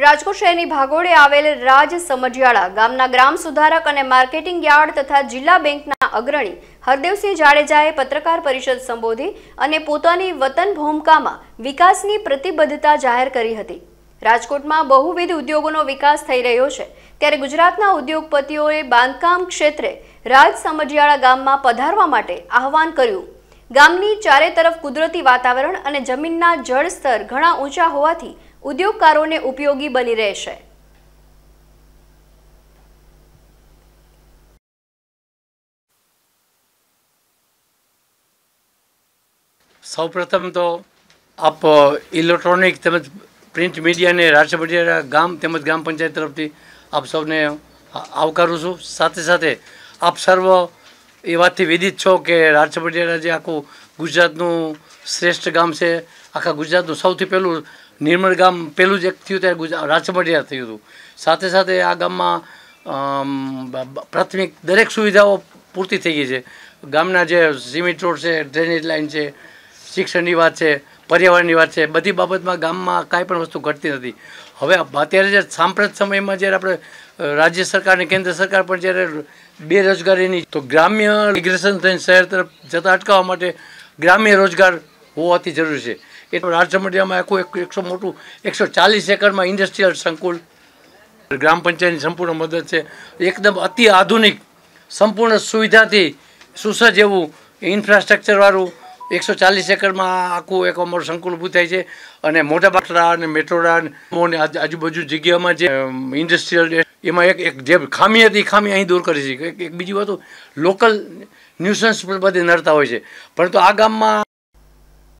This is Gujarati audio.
રાજકોટ શહેરની ભાગોળે આવેલ રાજ સમજિયાળા ગામના ગ્રામ સુધારક અને માર્કેટિંગ યાર્ડ તથા જિલ્લા બેંકના અગ્રણી હરદેવસિંહ જાડેજાએ પત્રકાર પરિષદ સંબોધી અને પોતાની વતન ભૂમિકામાં વિકાસની પ્રતિબદ્ધતા જાહેર કરી હતી રાજકોટમાં બહુવિધ ઉદ્યોગોનો વિકાસ થઈ રહ્યો છે ત્યારે ગુજરાતના ઉદ્યોગપતિઓએ બાંધકામ ક્ષેત્રે રાજ સમજિયાળા ગામમાં પધારવા માટે આહવાન કર્યું ગામની ચારે તરફ કુદરતી વાતાવરણ અને જમીનના જળ સ્તર ઘણા ઊંચા હોવાથી ઉદ્યોગકારોને ઉપયોગી બની રહેશે સૌપ્રથમ તો આપ ઇલેક્ટ્રોનિક તેમજ પ્રિન્ટ મીડિયાને રાષ્ટ્રપતિના ગામ તેમજ ગ્રામ પંચાયત તરફથી આપ સૌને આવકારું છું સાથે સાથે આપ સર્વ એ વાતથી વિદિત છો કે રાષ્ટ્રપતિના જે આખું ગુજરાતનું શ્રેષ્ઠ ગામ છે આખા ગુજરાતનું સૌથી પહેલું નિર્મળ ગામ પહેલું જ એક થયું ત્યારે ગુજરાત રાજમઢિયા થયું હતું સાથે સાથે આ ગામમાં પ્રાથમિક દરેક સુવિધાઓ પૂરતી થઈ ગઈ છે ગામના જે સિમેન્ટ રોડ છે ડ્રેનેજ લાઇન છે શિક્ષણની વાત છે પર્યાવરણની વાત છે બધી બાબતમાં ગામમાં કાંઈ પણ વસ્તુ ઘટતી નથી હવે અત્યારે જે સાંપ્રત સમયમાં જ્યારે આપણે રાજ્ય સરકાર અને કેન્દ્ર સરકાર પણ જ્યારે બેરોજગારીની તો ગ્રામ્ય રિગ્રેશન થઈને શહેર તરફ જતાં અટકાવવા માટે ગ્રામ્ય રોજગાર હોવો અતિ જરૂરી છે એટલે રાજચમડિયામાં આખું એકસો મોટું એકસો ચાલીસ એકરમાં ઇન્ડસ્ટ્રીયલ સંકુલ ગ્રામ પંચાયતની સંપૂર્ણ મદદ છે એકદમ અતિ આધુનિક સંપૂર્ણ સુવિધાથી સુસજ્જ એવું ઇન્ફ્રાસ્ટ્રક્ચરવાળું એકસો ચાલીસ એકરમાં આખું એક અમારું સંકુલ ઊભું થાય છે અને મોટા બાટરા અને મેટ્રોડા અને આજુબાજુ જગ્યામાં જે ઇન્ડસ્ટ્રીયલ એમાં એક એક જે ખામી હતી ખામી અહીં દૂર કરી છે એક બીજી વાત લોકલ ન્યુસન્સ પર બધે નડતા હોય છે પરંતુ આ ગામમાં